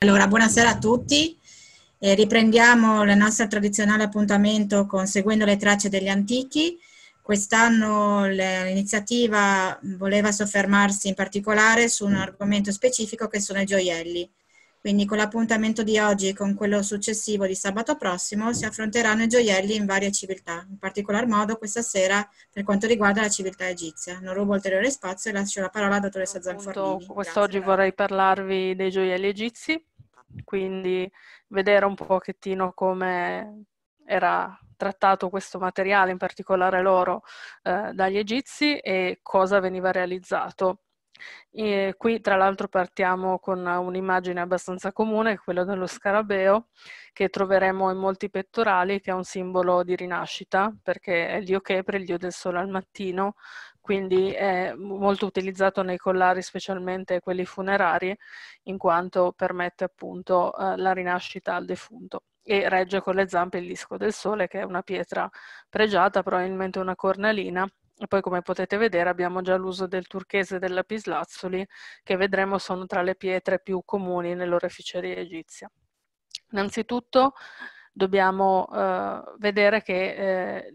Allora, buonasera a tutti. Eh, riprendiamo il nostro tradizionale appuntamento con Seguendo le tracce degli antichi. Quest'anno l'iniziativa voleva soffermarsi in particolare su un argomento specifico che sono i gioielli. Quindi con l'appuntamento di oggi e con quello successivo di sabato prossimo si affronteranno i gioielli in varie civiltà, in particolar modo questa sera per quanto riguarda la civiltà egizia. Non rubo ulteriore spazio e lascio la parola a dottoressa Zanfornini. Quest'oggi Grazie. vorrei parlarvi dei gioielli egizi, quindi vedere un pochettino come era trattato questo materiale, in particolare l'oro, eh, dagli egizi e cosa veniva realizzato. E qui tra l'altro partiamo con un'immagine abbastanza comune, quella dello scarabeo, che troveremo in molti pettorali, che è un simbolo di rinascita, perché è il dio Kepre, il dio del sole al mattino, quindi è molto utilizzato nei collari, specialmente quelli funerari, in quanto permette appunto eh, la rinascita al defunto e regge con le zampe il disco del sole, che è una pietra pregiata, probabilmente una cornalina, e poi come potete vedere abbiamo già l'uso del turchese e del lapislazzuli che vedremo sono tra le pietre più comuni nell'oreficeria egizia. Innanzitutto dobbiamo eh, vedere eh,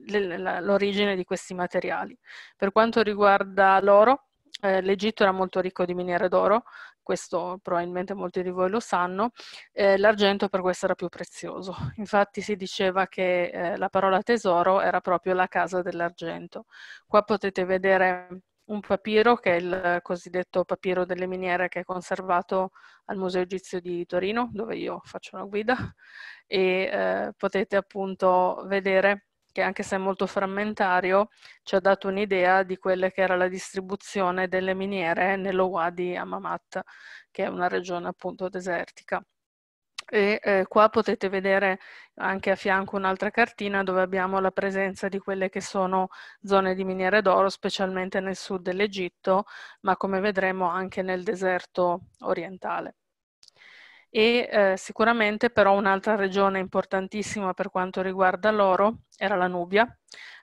l'origine di questi materiali. Per quanto riguarda l'oro, eh, l'Egitto era molto ricco di miniere d'oro, questo probabilmente molti di voi lo sanno, eh, l'argento per questo era più prezioso. Infatti si diceva che eh, la parola tesoro era proprio la casa dell'argento. Qua potete vedere un papiro che è il cosiddetto papiro delle miniere che è conservato al Museo Egizio di Torino, dove io faccio una guida, e eh, potete appunto vedere che anche se è molto frammentario, ci ha dato un'idea di quella che era la distribuzione delle miniere nello Wadi Amamat, che è una regione appunto desertica. E eh, qua potete vedere anche a fianco un'altra cartina dove abbiamo la presenza di quelle che sono zone di miniere d'oro, specialmente nel sud dell'Egitto, ma come vedremo anche nel deserto orientale e eh, sicuramente però un'altra regione importantissima per quanto riguarda l'oro era la Nubia,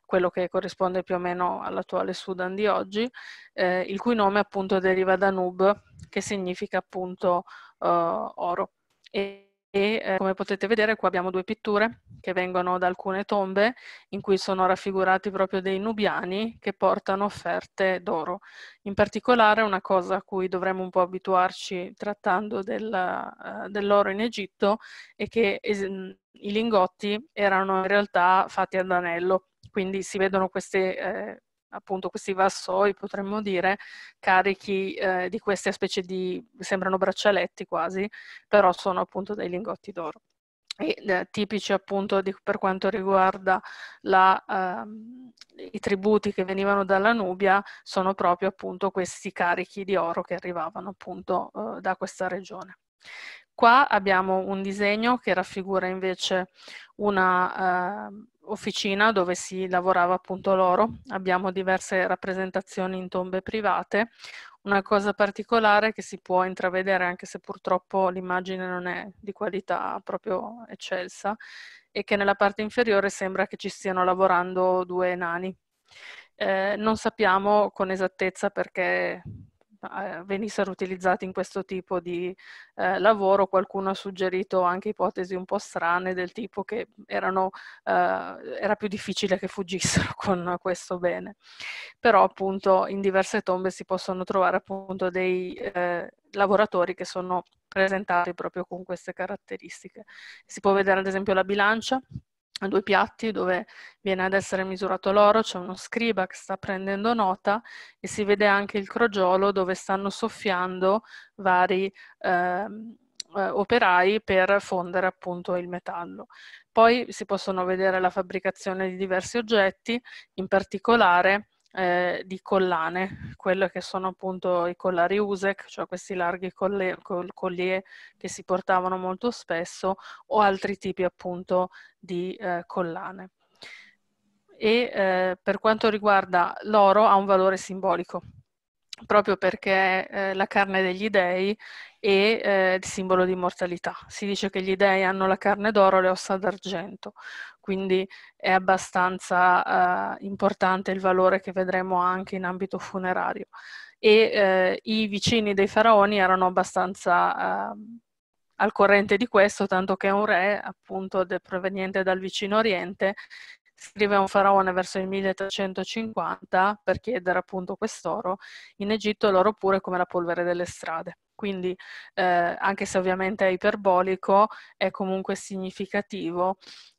quello che corrisponde più o meno all'attuale Sudan di oggi, eh, il cui nome appunto deriva da Nub, che significa appunto eh, oro. E e eh, come potete vedere qua abbiamo due pitture che vengono da alcune tombe in cui sono raffigurati proprio dei nubiani che portano offerte d'oro. In particolare una cosa a cui dovremmo un po' abituarci trattando del, uh, dell'oro in Egitto è che es- mm, i lingotti erano in realtà fatti ad anello, quindi si vedono queste eh, appunto questi vassoi, potremmo dire, carichi eh, di queste specie di, sembrano braccialetti quasi, però sono appunto dei lingotti d'oro. E, eh, tipici appunto di, per quanto riguarda la, eh, i tributi che venivano dalla Nubia sono proprio appunto questi carichi di oro che arrivavano appunto eh, da questa regione. Qua abbiamo un disegno che raffigura invece una, ehm, officina dove si lavorava appunto l'oro. Abbiamo diverse rappresentazioni in tombe private. Una cosa particolare che si può intravedere, anche se purtroppo l'immagine non è di qualità proprio eccelsa, è che nella parte inferiore sembra che ci stiano lavorando due nani. Eh, non sappiamo con esattezza perché venissero utilizzati in questo tipo di eh, lavoro, qualcuno ha suggerito anche ipotesi un po' strane del tipo che erano, eh, era più difficile che fuggissero con questo bene. Però appunto in diverse tombe si possono trovare appunto dei eh, lavoratori che sono presentati proprio con queste caratteristiche. Si può vedere ad esempio la bilancia due piatti dove viene ad essere misurato l'oro, c'è uno scriba che sta prendendo nota e si vede anche il crogiolo dove stanno soffiando vari ehm, eh, operai per fondere appunto il metallo. Poi si possono vedere la fabbricazione di diversi oggetti, in particolare eh, di collane, quelle che sono appunto i collari Usec, cioè questi larghi colle, collier che si portavano molto spesso, o altri tipi appunto di eh, collane. E eh, per quanto riguarda l'oro ha un valore simbolico, proprio perché eh, la carne degli dei è eh, il simbolo di mortalità. Si dice che gli dei hanno la carne d'oro e le ossa d'argento, quindi è abbastanza eh, importante il valore che vedremo anche in ambito funerario. E eh, i vicini dei faraoni erano abbastanza eh, al corrente di questo, tanto che un re, appunto, proveniente dal vicino Oriente, scrive un faraone verso il 1350 per chiedere appunto quest'oro, in Egitto l'oro pure come la polvere delle strade. Quindi, eh, anche se ovviamente è iperbolico, è comunque significativo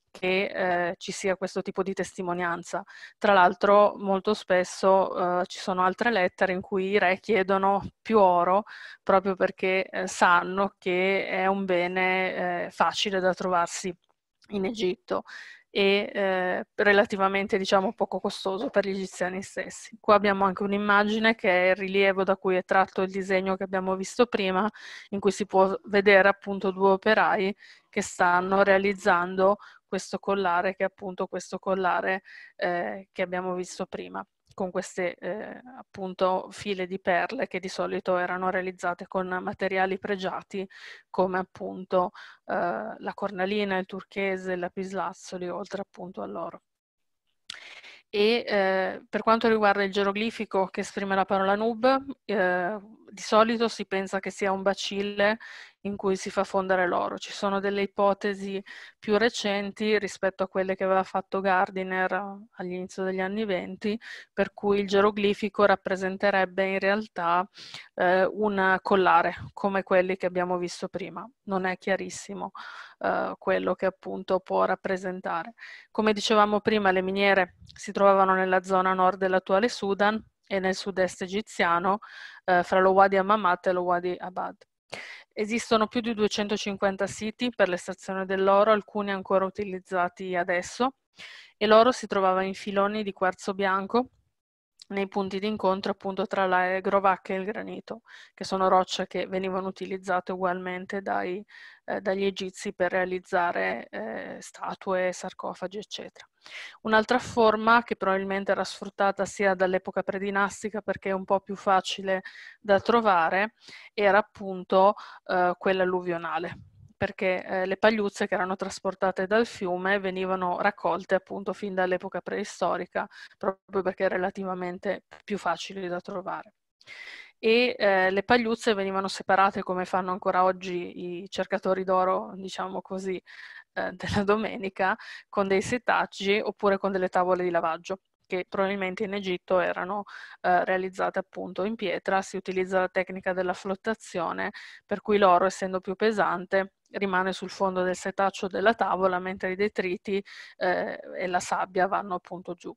che eh, ci sia questo tipo di testimonianza. Tra l'altro molto spesso eh, ci sono altre lettere in cui i re chiedono più oro proprio perché eh, sanno che è un bene eh, facile da trovarsi in Egitto e eh, relativamente diciamo poco costoso per gli egiziani stessi. Qua abbiamo anche un'immagine che è il rilievo da cui è tratto il disegno che abbiamo visto prima, in cui si può vedere appunto due operai che stanno realizzando questo collare che è appunto questo collare eh, che abbiamo visto prima con queste eh, appunto file di perle che di solito erano realizzate con materiali pregiati come appunto eh, la cornalina, il turchese, il lapislazzoli, oltre appunto all'oro. E eh, per quanto riguarda il geroglifico che esprime la parola nub, eh, di solito si pensa che sia un bacille in cui si fa fondere l'oro. Ci sono delle ipotesi più recenti rispetto a quelle che aveva fatto Gardiner eh, all'inizio degli anni venti, per cui il geroglifico rappresenterebbe in realtà eh, un collare come quelli che abbiamo visto prima. Non è chiarissimo eh, quello che appunto può rappresentare. Come dicevamo prima, le miniere si trovavano nella zona nord dell'attuale Sudan, e nel sud-est egiziano, eh, fra lo Wadi Amamat e lo Wadi Abad. Esistono più di 250 siti per l'estrazione dell'oro, alcuni ancora utilizzati adesso, e l'oro si trovava in filoni di quarzo bianco, nei punti di incontro appunto tra la eh, grovacca e il granito, che sono rocce che venivano utilizzate ugualmente dai, eh, dagli egizi per realizzare eh, statue, sarcofagi, eccetera. Un'altra forma che probabilmente era sfruttata sia dall'epoca predinastica perché è un po' più facile da trovare era appunto eh, quella alluvionale, perché eh, le pagliuzze che erano trasportate dal fiume venivano raccolte appunto fin dall'epoca preistorica, proprio perché relativamente più facili da trovare e eh, le pagliuzze venivano separate come fanno ancora oggi i cercatori d'oro, diciamo così, eh, della domenica, con dei setaggi oppure con delle tavole di lavaggio che probabilmente in Egitto erano eh, realizzate appunto in pietra, si utilizza la tecnica della flottazione, per cui l'oro essendo più pesante rimane sul fondo del setaccio della tavola, mentre i detriti eh, e la sabbia vanno appunto giù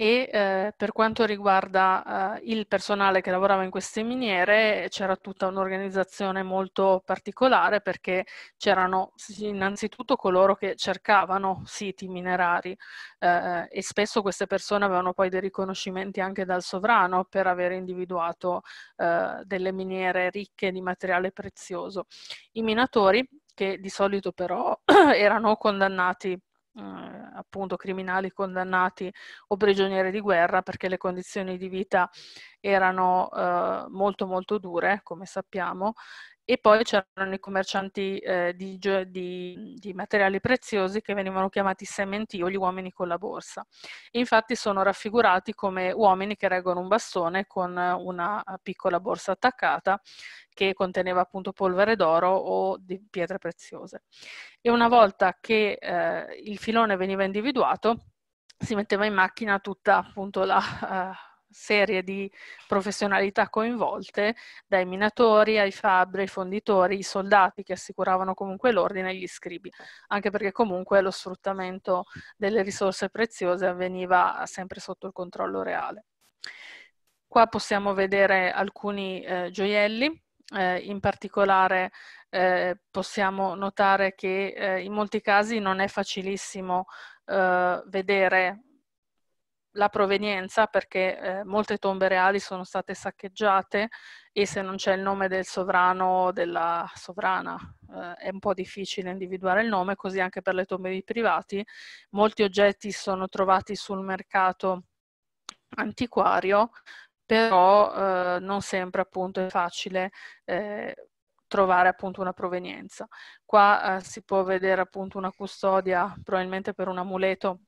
e eh, per quanto riguarda eh, il personale che lavorava in queste miniere c'era tutta un'organizzazione molto particolare perché c'erano innanzitutto coloro che cercavano siti minerari eh, e spesso queste persone avevano poi dei riconoscimenti anche dal sovrano per aver individuato eh, delle miniere ricche di materiale prezioso. I minatori che di solito però erano condannati eh, appunto criminali condannati o prigionieri di guerra perché le condizioni di vita erano eh, molto molto dure, come sappiamo, e poi c'erano i commercianti eh, di, di, di, materiali preziosi che venivano chiamati sementi o gli uomini con la borsa. Infatti sono raffigurati come uomini che reggono un bastone con una piccola borsa attaccata che conteneva appunto polvere d'oro o di pietre preziose. E una volta che eh, il filone veniva individuato, si metteva in macchina tutta appunto la... Eh, serie di professionalità coinvolte, dai minatori ai fabbri, ai fonditori, i soldati che assicuravano comunque l'ordine e gli scribi, anche perché comunque lo sfruttamento delle risorse preziose avveniva sempre sotto il controllo reale. Qua possiamo vedere alcuni eh, gioielli, eh, in particolare eh, possiamo notare che eh, in molti casi non è facilissimo eh, vedere la provenienza perché eh, molte tombe reali sono state saccheggiate e se non c'è il nome del sovrano o della sovrana eh, è un po' difficile individuare il nome, così anche per le tombe di privati. Molti oggetti sono trovati sul mercato antiquario, però eh, non sempre appunto è facile eh, trovare appunto una provenienza. Qua eh, si può vedere appunto una custodia probabilmente per un amuleto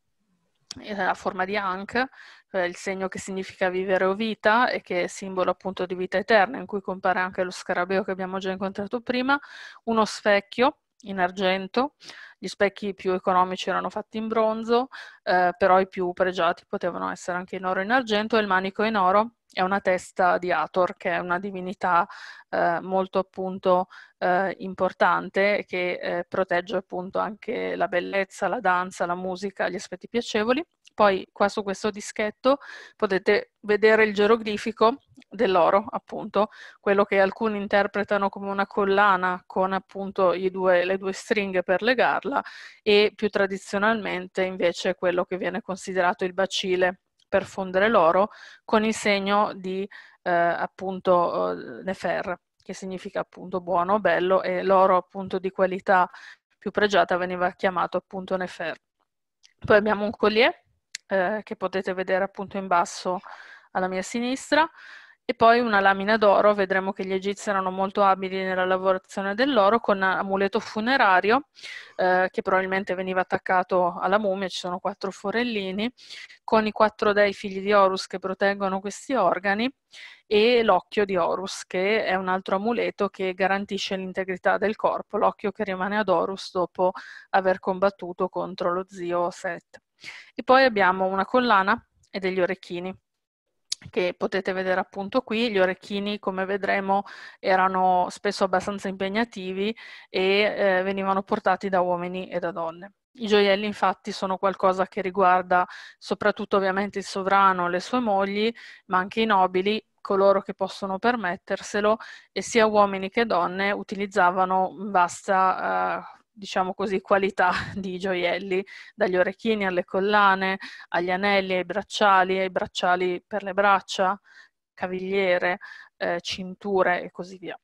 la forma di Ankh, cioè il segno che significa vivere o vita e che è simbolo appunto di vita eterna, in cui compare anche lo scarabeo che abbiamo già incontrato prima, uno specchio in argento, gli specchi più economici erano fatti in bronzo, eh, però i più pregiati potevano essere anche in oro e in argento, e il manico in oro è una testa di Hathor, che è una divinità eh, molto appunto eh, importante, che eh, protegge appunto anche la bellezza, la danza, la musica, gli aspetti piacevoli. Poi qua su questo dischetto potete vedere il geroglifico dell'oro, appunto, quello che alcuni interpretano come una collana con appunto due, le due stringhe per legarla e più tradizionalmente invece quello che viene considerato il bacile per fondere l'oro con il segno di eh, appunto eh, Nefer, che significa appunto buono, bello e l'oro appunto di qualità più pregiata veniva chiamato appunto Nefer. Poi abbiamo un collier eh, che potete vedere appunto in basso alla mia sinistra e poi una lamina d'oro, vedremo che gli egizi erano molto abili nella lavorazione dell'oro con amuleto funerario eh, che probabilmente veniva attaccato alla mummia, ci sono quattro forellini, con i quattro dei figli di Horus che proteggono questi organi e l'occhio di Horus che è un altro amuleto che garantisce l'integrità del corpo, l'occhio che rimane ad Horus dopo aver combattuto contro lo zio Seth. E poi abbiamo una collana e degli orecchini che potete vedere appunto qui, gli orecchini come vedremo erano spesso abbastanza impegnativi e eh, venivano portati da uomini e da donne. I gioielli infatti sono qualcosa che riguarda soprattutto ovviamente il sovrano, le sue mogli, ma anche i nobili, coloro che possono permetterselo e sia uomini che donne utilizzavano vasta eh, diciamo così, qualità di gioielli, dagli orecchini alle collane, agli anelli, ai bracciali, ai bracciali per le braccia, cavigliere, eh, cinture e così via.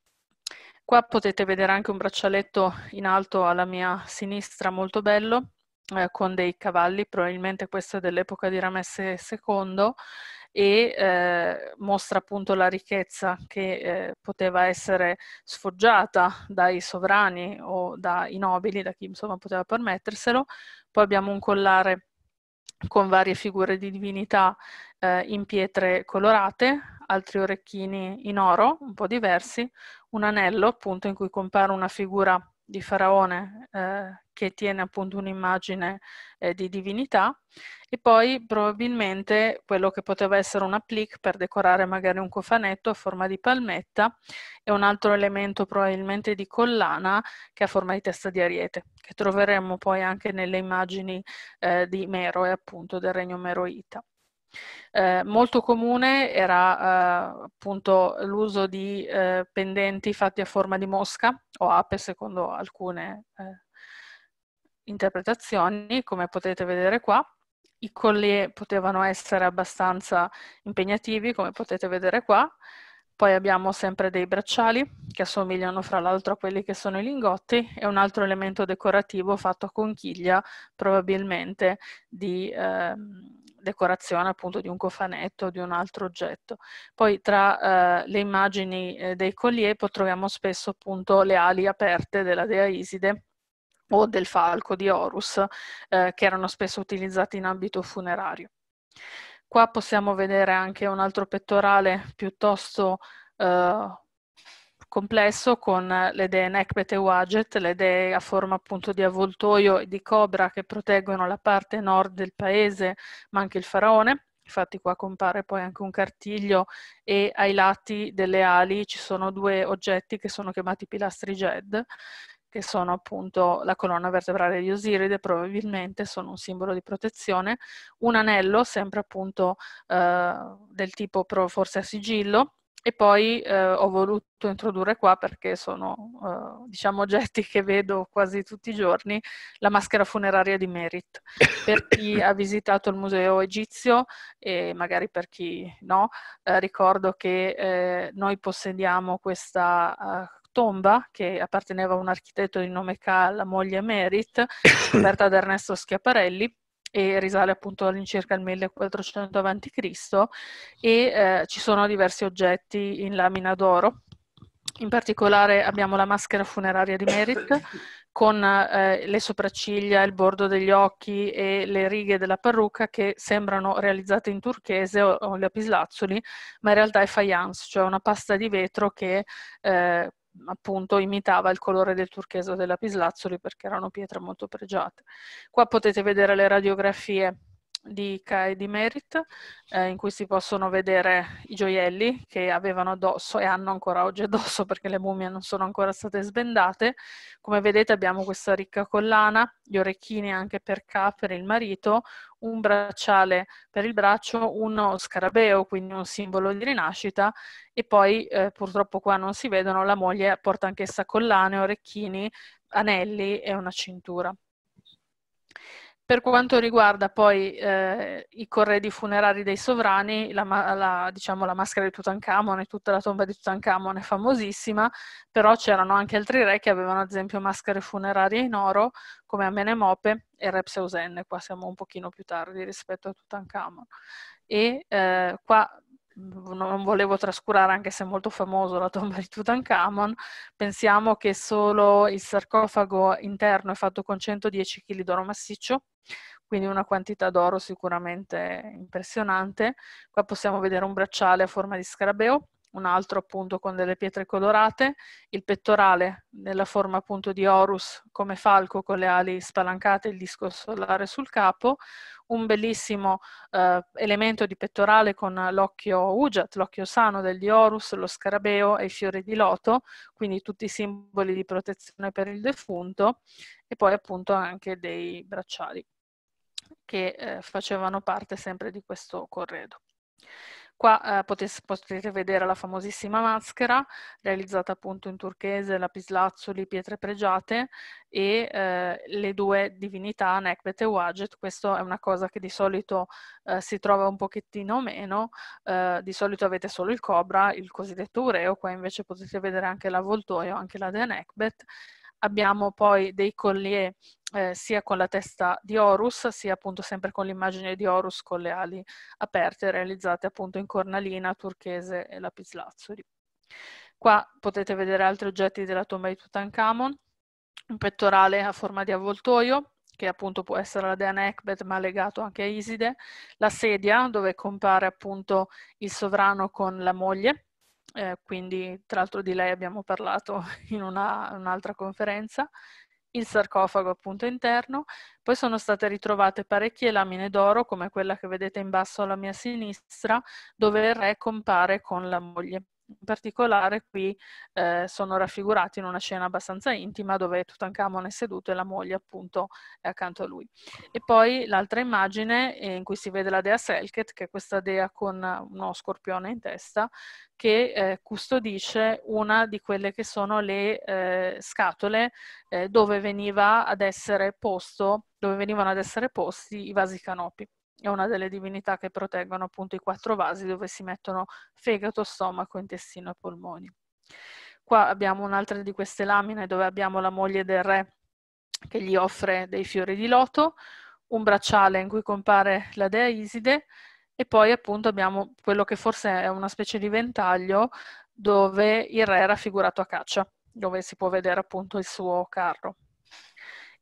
Qua potete vedere anche un braccialetto in alto alla mia sinistra, molto bello, eh, con dei cavalli, probabilmente questo è dell'epoca di Ramesse II, e eh, mostra appunto la ricchezza che eh, poteva essere sfoggiata dai sovrani o dai nobili, da chi insomma poteva permetterselo. Poi abbiamo un collare con varie figure di divinità eh, in pietre colorate, altri orecchini in oro, un po' diversi, un anello appunto in cui compare una figura di Faraone eh, che tiene appunto un'immagine eh, di divinità e poi probabilmente quello che poteva essere una plique per decorare magari un cofanetto a forma di palmetta e un altro elemento probabilmente di collana che ha forma di testa di ariete che troveremo poi anche nelle immagini eh, di Meroe appunto del regno meroita. Eh, molto comune era eh, appunto l'uso di eh, pendenti fatti a forma di mosca o ape secondo alcune eh, interpretazioni, come potete vedere qua. I colli potevano essere abbastanza impegnativi, come potete vedere qua. Poi abbiamo sempre dei bracciali che assomigliano fra l'altro a quelli che sono i lingotti e un altro elemento decorativo fatto a conchiglia probabilmente di, eh, decorazione appunto di un cofanetto o di un altro oggetto. Poi tra eh, le immagini eh, dei coliepo troviamo spesso appunto le ali aperte della dea Iside o del falco di Horus, eh, che erano spesso utilizzati in ambito funerario. Qua possiamo vedere anche un altro pettorale piuttosto eh, complesso con le dee Nekbet e Waget, le dee a forma appunto di avvoltoio e di cobra che proteggono la parte nord del paese, ma anche il faraone. Infatti qua compare poi anche un cartiglio e ai lati delle ali ci sono due oggetti che sono chiamati pilastri Jed, che sono appunto la colonna vertebrale di Osiride, probabilmente sono un simbolo di protezione, un anello sempre appunto eh, del tipo forse a sigillo, e poi eh, ho voluto introdurre qua perché sono eh, diciamo oggetti che vedo quasi tutti i giorni, la maschera funeraria di Merit. Per chi ha visitato il museo egizio e magari per chi no, eh, ricordo che eh, noi possediamo questa eh, tomba che apparteneva a un architetto di nome K, la moglie Merit, coperta da Ernesto Schiaparelli e risale appunto all'incirca il 1400 a.C. e eh, ci sono diversi oggetti in lamina d'oro. In particolare abbiamo la maschera funeraria di Merit con eh, le sopracciglia, il bordo degli occhi e le righe della parrucca che sembrano realizzate in turchese o, o lapislazzoli, ma in realtà è faience, cioè una pasta di vetro che eh, appunto imitava il colore del turcheso della Pislazzoli perché erano pietre molto pregiate. Qua potete vedere le radiografie di CAE di Merit eh, in cui si possono vedere i gioielli che avevano addosso e hanno ancora oggi addosso perché le mummie non sono ancora state sbendate. Come vedete abbiamo questa ricca collana, gli orecchini anche per K, per il marito, un bracciale per il braccio, uno scarabeo, quindi un simbolo di rinascita e poi eh, purtroppo qua non si vedono, la moglie porta anch'essa collane, orecchini, anelli e una cintura. Per quanto riguarda poi eh, i corredi funerari dei sovrani, la, la, diciamo, la maschera di Tutankhamon e tutta la tomba di Tutankhamon è famosissima, però c'erano anche altri re che avevano ad esempio maschere funerarie in oro, come Amenemope e Repseusen, qua siamo un pochino più tardi rispetto a Tutankhamon. E eh, qua non volevo trascurare anche se è molto famoso la tomba di Tutankhamon, pensiamo che solo il sarcofago interno è fatto con 110 kg d'oro massiccio, quindi una quantità d'oro sicuramente impressionante. Qua possiamo vedere un bracciale a forma di scarabeo un altro appunto con delle pietre colorate, il pettorale nella forma appunto di Horus come falco con le ali spalancate, il disco solare sul capo, un bellissimo eh, elemento di pettorale con l'occhio Ujat, l'occhio sano degli Horus, lo scarabeo e i fiori di loto, quindi tutti i simboli di protezione per il defunto e poi appunto anche dei bracciali che eh, facevano parte sempre di questo corredo. Qua eh, potesse, potete vedere la famosissima maschera, realizzata appunto in turchese, lapislazzuli, pietre pregiate e eh, le due divinità, Nekbet e Wajet. Questa è una cosa che di solito eh, si trova un pochettino meno, eh, di solito avete solo il cobra, il cosiddetto ureo, qua invece potete vedere anche l'avvoltoio, anche la de Nekbet Abbiamo poi dei collier eh, sia con la testa di Horus, sia appunto sempre con l'immagine di Horus con le ali aperte, realizzate appunto in cornalina, turchese e lapislazzuli. Qua potete vedere altri oggetti della tomba di Tutankhamon, un pettorale a forma di avvoltoio, che appunto può essere la dea Nekbet, ma legato anche a Iside, la sedia dove compare appunto il sovrano con la moglie, eh, quindi tra l'altro di lei abbiamo parlato in una, un'altra conferenza, il sarcofago appunto interno, poi sono state ritrovate parecchie lamine d'oro come quella che vedete in basso alla mia sinistra dove il re compare con la moglie. In particolare qui eh, sono raffigurati in una scena abbastanza intima dove Tutankhamon è seduto e la moglie appunto è accanto a lui. E poi l'altra immagine eh, in cui si vede la dea Selket, che è questa dea con uno scorpione in testa, che eh, custodisce una di quelle che sono le eh, scatole eh, dove, veniva ad essere posto, dove venivano ad essere posti i vasi canopi è una delle divinità che proteggono appunto i quattro vasi dove si mettono fegato, stomaco, intestino e polmoni. Qua abbiamo un'altra di queste lamine dove abbiamo la moglie del re che gli offre dei fiori di loto, un bracciale in cui compare la dea Iside e poi appunto abbiamo quello che forse è una specie di ventaglio dove il re è raffigurato a caccia, dove si può vedere appunto il suo carro.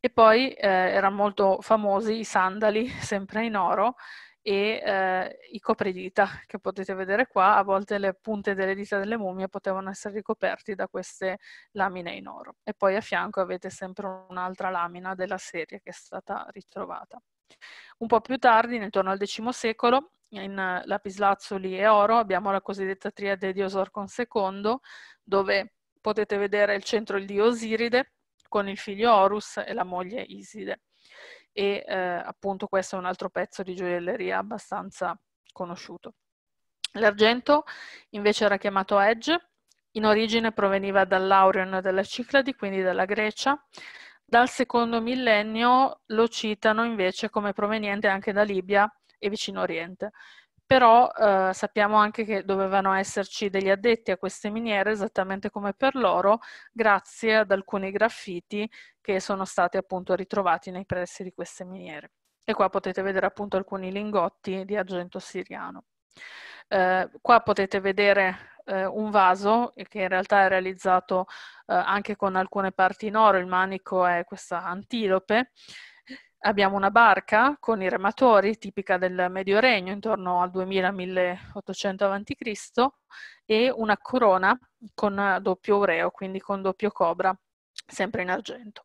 E poi eh, erano molto famosi i sandali, sempre in oro, e eh, i copridita, che potete vedere qua, a volte le punte delle dita delle mummie potevano essere ricoperti da queste lamine in oro. E poi a fianco avete sempre un'altra lamina della serie che è stata ritrovata. Un po' più tardi, intorno al X secolo, in lapislazzuli e oro, abbiamo la cosiddetta triade di Osorcon II, dove potete vedere il centro il dio Osiride, con il figlio Horus e la moglie Iside. E eh, appunto questo è un altro pezzo di gioielleria abbastanza conosciuto. L'argento invece era chiamato Edge, in origine proveniva dall'Aurion della Cicladi, quindi dalla Grecia. Dal secondo millennio lo citano invece come proveniente anche da Libia e Vicino Oriente però eh, sappiamo anche che dovevano esserci degli addetti a queste miniere esattamente come per l'oro grazie ad alcuni graffiti che sono stati appunto ritrovati nei pressi di queste miniere. E qua potete vedere appunto alcuni lingotti di argento siriano. Eh, qua potete vedere eh, un vaso che in realtà è realizzato eh, anche con alcune parti in oro, il manico è questa antilope, Abbiamo una barca con i rematori, tipica del Medio Regno, intorno al 2000-1800 a.C., e una corona con doppio ureo, quindi con doppio cobra, sempre in argento.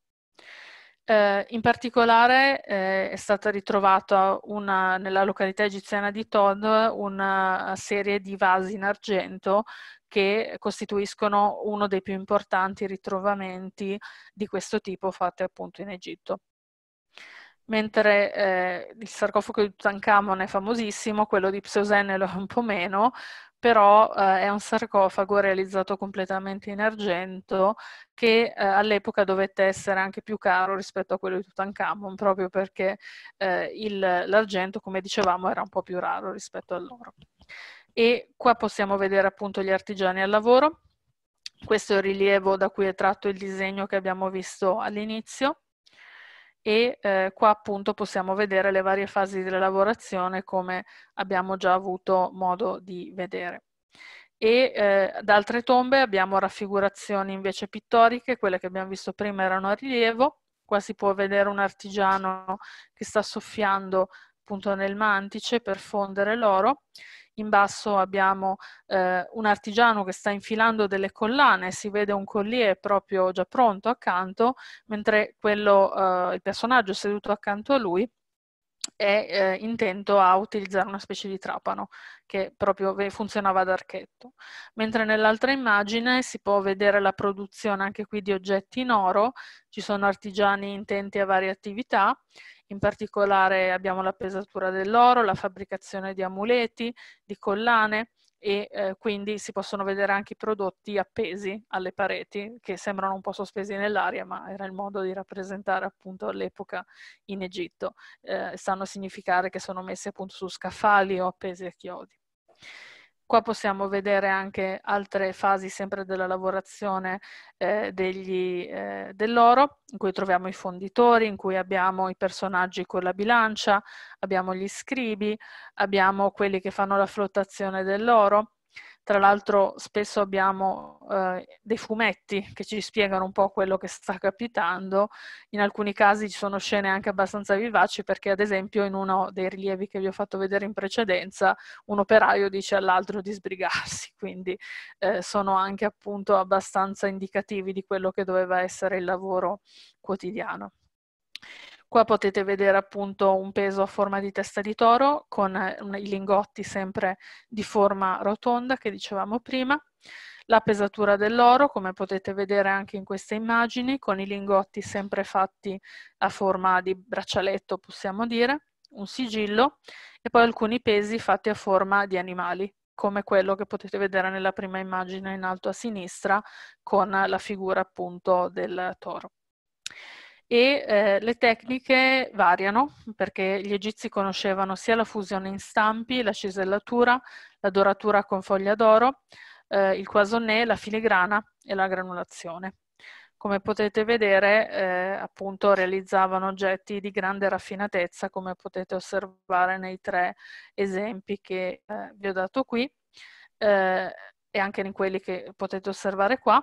Eh, in particolare eh, è stata ritrovata una, nella località egiziana di Tod una serie di vasi in argento che costituiscono uno dei più importanti ritrovamenti di questo tipo fatti appunto in Egitto mentre eh, il sarcofago di Tutankhamon è famosissimo, quello di Pseusene lo è un po' meno, però eh, è un sarcofago realizzato completamente in argento che eh, all'epoca dovette essere anche più caro rispetto a quello di Tutankhamon, proprio perché eh, il, l'argento, come dicevamo, era un po' più raro rispetto all'oro. E qua possiamo vedere appunto gli artigiani al lavoro, questo è il rilievo da cui è tratto il disegno che abbiamo visto all'inizio e eh, qua appunto possiamo vedere le varie fasi della lavorazione come abbiamo già avuto modo di vedere. E eh, da altre tombe abbiamo raffigurazioni invece pittoriche, quelle che abbiamo visto prima erano a rilievo, qua si può vedere un artigiano che sta soffiando appunto nel mantice per fondere l'oro in basso abbiamo eh, un artigiano che sta infilando delle collane, si vede un collier proprio già pronto accanto, mentre quello, eh, il personaggio seduto accanto a lui è eh, intento a utilizzare una specie di trapano che proprio funzionava ad archetto. Mentre nell'altra immagine si può vedere la produzione anche qui di oggetti in oro, ci sono artigiani intenti a varie attività in particolare abbiamo la pesatura dell'oro, la fabbricazione di amuleti, di collane e eh, quindi si possono vedere anche i prodotti appesi alle pareti che sembrano un po' sospesi nell'aria ma era il modo di rappresentare appunto l'epoca in Egitto. Eh, stanno a significare che sono messi appunto su scaffali o appesi a chiodi. Qua possiamo vedere anche altre fasi sempre della lavorazione eh, degli, eh, dell'oro, in cui troviamo i fonditori, in cui abbiamo i personaggi con la bilancia, abbiamo gli scribi, abbiamo quelli che fanno la flottazione dell'oro, tra l'altro spesso abbiamo eh, dei fumetti che ci spiegano un po' quello che sta capitando, in alcuni casi ci sono scene anche abbastanza vivaci perché ad esempio in uno dei rilievi che vi ho fatto vedere in precedenza un operaio dice all'altro di sbrigarsi, quindi eh, sono anche appunto abbastanza indicativi di quello che doveva essere il lavoro quotidiano. Qua potete vedere appunto un peso a forma di testa di toro con eh, i lingotti sempre di forma rotonda che dicevamo prima, la pesatura dell'oro come potete vedere anche in queste immagini con i lingotti sempre fatti a forma di braccialetto possiamo dire, un sigillo e poi alcuni pesi fatti a forma di animali come quello che potete vedere nella prima immagine in alto a sinistra con la figura appunto del toro e eh, le tecniche variano perché gli egizi conoscevano sia la fusione in stampi, la cisellatura, la doratura con foglia d'oro, eh, il quasonné, la filigrana e la granulazione. Come potete vedere, eh, appunto, realizzavano oggetti di grande raffinatezza, come potete osservare nei tre esempi che eh, vi ho dato qui eh, e anche in quelli che potete osservare qua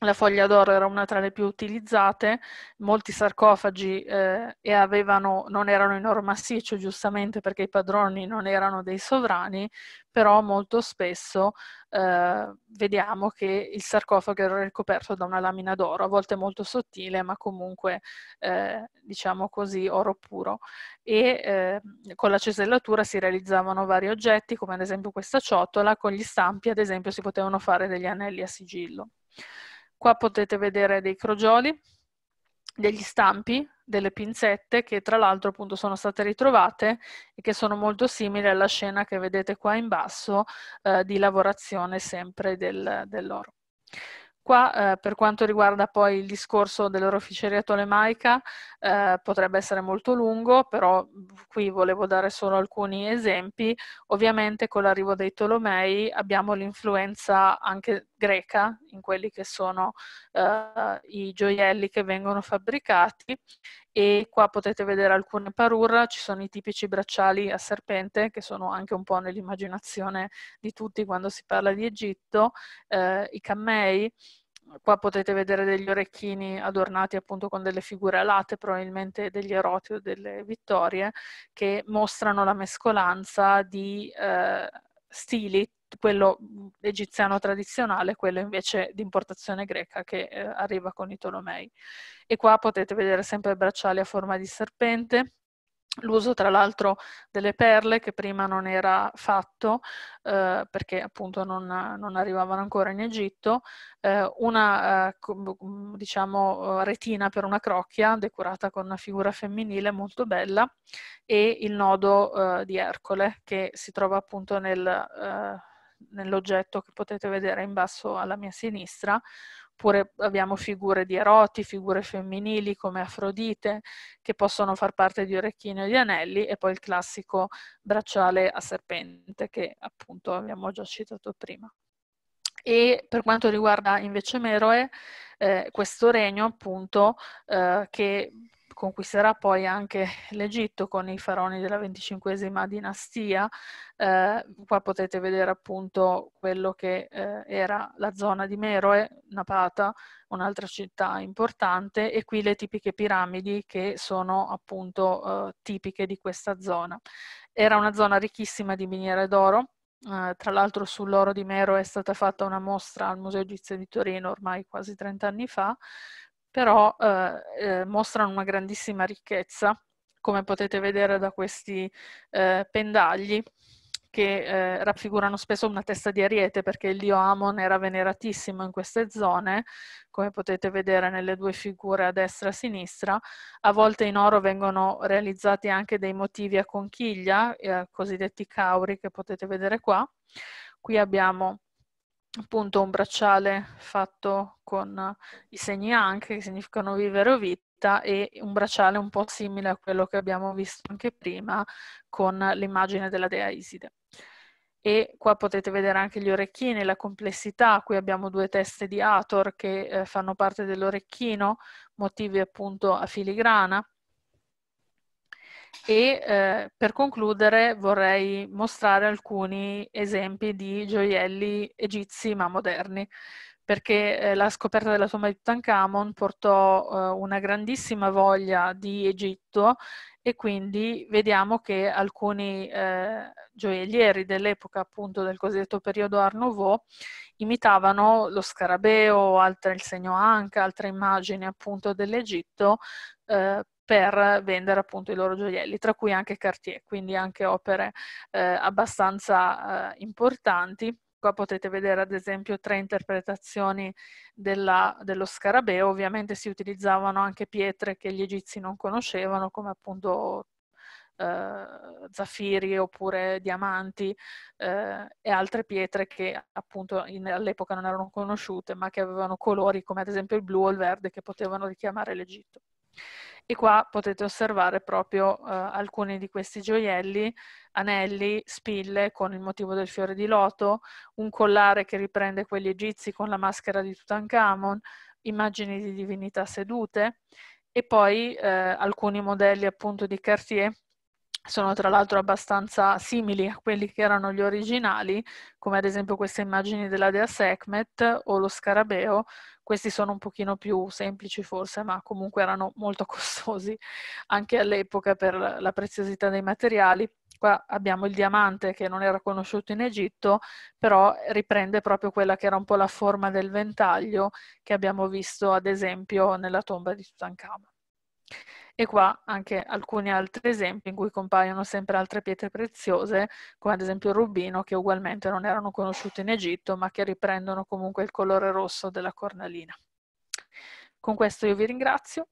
la foglia d'oro era una tra le più utilizzate, molti sarcofagi eh, avevano, non erano in oro massiccio, giustamente perché i padroni non erano dei sovrani, però molto spesso eh, vediamo che il sarcofago era ricoperto da una lamina d'oro, a volte molto sottile, ma comunque eh, diciamo così oro puro. E ehm, con la cesellatura si realizzavano vari oggetti, come ad esempio questa ciotola, con gli stampi ad esempio si potevano fare degli anelli a sigillo. Qua potete vedere dei crogioli, degli stampi, delle pinzette che tra l'altro appunto sono state ritrovate e che sono molto simili alla scena che vedete qua in basso eh, di lavorazione sempre del, dell'oro. Qua, eh, per quanto riguarda poi il discorso dell'oroficeria tolemaica, eh, potrebbe essere molto lungo, però qui volevo dare solo alcuni esempi. Ovviamente con l'arrivo dei Tolomei abbiamo l'influenza anche greca in quelli che sono eh, i gioielli che vengono fabbricati e qua potete vedere alcune parure, ci sono i tipici bracciali a serpente che sono anche un po' nell'immaginazione di tutti quando si parla di Egitto, eh, i cammei, qua potete vedere degli orecchini adornati appunto con delle figure alate, probabilmente degli eroti o delle vittorie, che mostrano la mescolanza di eh, stili quello egiziano tradizionale, quello invece di importazione greca che eh, arriva con i Tolomei. E qua potete vedere sempre bracciali a forma di serpente, l'uso tra l'altro delle perle che prima non era fatto eh, perché appunto non, non, arrivavano ancora in Egitto, eh, una eh, diciamo eh, retina per una crocchia decorata con una figura femminile molto bella e il nodo eh, di Ercole che si trova appunto nel eh, nell'oggetto che potete vedere in basso alla mia sinistra, oppure abbiamo figure di eroti, figure femminili come Afrodite che possono far parte di orecchini o di anelli e poi il classico bracciale a serpente che appunto abbiamo già citato prima. E per quanto riguarda invece Meroe, eh, questo regno appunto eh, che conquisterà poi anche l'Egitto con i faraoni della venticinquesima dinastia. Eh, qua potete vedere appunto quello che eh, era la zona di Meroe, Napata, un'altra città importante, e qui le tipiche piramidi che sono appunto eh, tipiche di questa zona. Era una zona ricchissima di miniere d'oro, Uh, tra l'altro sull'oro di Mero è stata fatta una mostra al Museo Egizio di Torino ormai quasi 30 anni fa però eh, eh, mostrano una grandissima ricchezza, come potete vedere da questi eh, pendagli che eh, raffigurano spesso una testa di ariete perché il dio Amon era veneratissimo in queste zone, come potete vedere nelle due figure a destra e a sinistra. A volte in oro vengono realizzati anche dei motivi a conchiglia, eh, cosiddetti cauri che potete vedere qua. Qui abbiamo appunto un bracciale fatto con i segni anche, che significano vivere o vita, e un bracciale un po' simile a quello che abbiamo visto anche prima con l'immagine della dea Iside. E qua potete vedere anche gli orecchini, la complessità, qui abbiamo due teste di Hathor che eh, fanno parte dell'orecchino, motivi appunto a filigrana, e eh, per concludere vorrei mostrare alcuni esempi di gioielli egizi ma moderni perché eh, la scoperta della tomba di Tutankhamon portò eh, una grandissima voglia di Egitto e quindi vediamo che alcuni eh, gioiellieri dell'epoca appunto del cosiddetto periodo Art Nouveau imitavano lo scarabeo, altre, il segno Anca, altre immagini appunto dell'Egitto eh, per vendere appunto i loro gioielli, tra cui anche Cartier, quindi anche opere eh, abbastanza eh, importanti qua potete vedere ad esempio tre interpretazioni della, dello scarabeo, ovviamente si utilizzavano anche pietre che gli egizi non conoscevano come appunto eh, zaffiri oppure diamanti eh, e altre pietre che appunto all'epoca non erano conosciute ma che avevano colori come ad esempio il blu o il verde che potevano richiamare l'Egitto. E qua potete osservare proprio eh, alcuni di questi gioielli anelli, spille con il motivo del fiore di loto, un collare che riprende quelli egizi con la maschera di Tutankhamon, immagini di divinità sedute e poi eh, alcuni modelli appunto di Cartier sono tra l'altro abbastanza simili a quelli che erano gli originali, come ad esempio queste immagini della dea Sekhmet o lo scarabeo, questi sono un pochino più semplici forse, ma comunque erano molto costosi anche all'epoca per la preziosità dei materiali. Qua abbiamo il diamante che non era conosciuto in Egitto, però riprende proprio quella che era un po' la forma del ventaglio che abbiamo visto ad esempio nella tomba di Tutankhamon. E qua anche alcuni altri esempi in cui compaiono sempre altre pietre preziose, come ad esempio il rubino, che ugualmente non erano conosciute in Egitto, ma che riprendono comunque il colore rosso della cornalina. Con questo io vi ringrazio